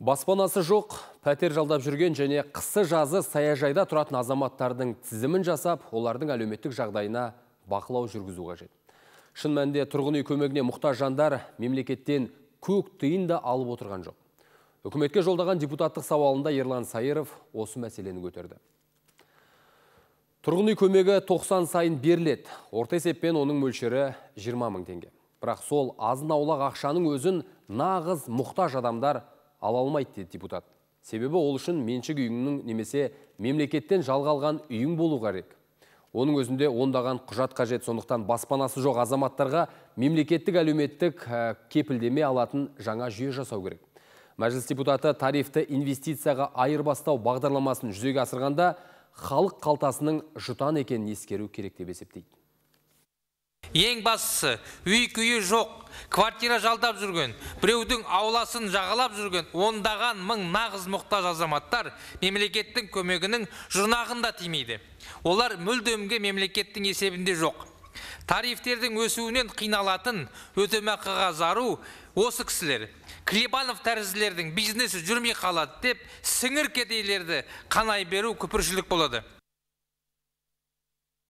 Баспанасы жоқ, пәтер жалдап жүрген және қысы жазы саяжайда тұратын азаматтардың тізімін жасап, олардың әлеуметтік жағдайына бақылау жүргізу қажет. Шын мәнде тұрғын үй көмегіне мұқтаж жандар мемлекеттен көк тиын да алып отырған жоқ. Үкіметке жолдаған депутаттық сауалында Ерлан Саиров осы мәселені көтерді. Тұрғын үй көмегі 90 сайын беріледі. Орта есеппен оның мөлшері 20 мың теңге. Бірақ сол азын аулақ ақшаның өзін нағыз мұқтаж адамдар ала алмайды деді депутат себебі ол үшін меншік үйіңнің немесе мемлекеттен жалға алған үйің болу керек оның өзінде ондаған құжат қажет сондықтан баспанасы жоқ азаматтарға мемлекеттік әлеуметтік ә, кепілдеме алатын жаңа жүйе жасау керек мәжіліс депутаты тарифті инвестицияға айырбастау бағдарламасын жүзеге асырғанда халық қалтасының жұтан екенін ескеру керек деп есептейді ең бастысы үй күйі жоқ квартира жалдап жүрген біреудің ауласын жағалап жүрген ондаған мың нағыз мұқтаж азаматтар мемлекеттің көмегінің жұрнағында тимейді олар мүлдемге мемлекеттің есебінде жоқ тарифтердің өсуінен қиналатын өтемақыға зару осы кісілер клебанов тәрізділердің бизнесі жүрмей қалады деп сіңір кедейлерді қанай беру күпіршілік болады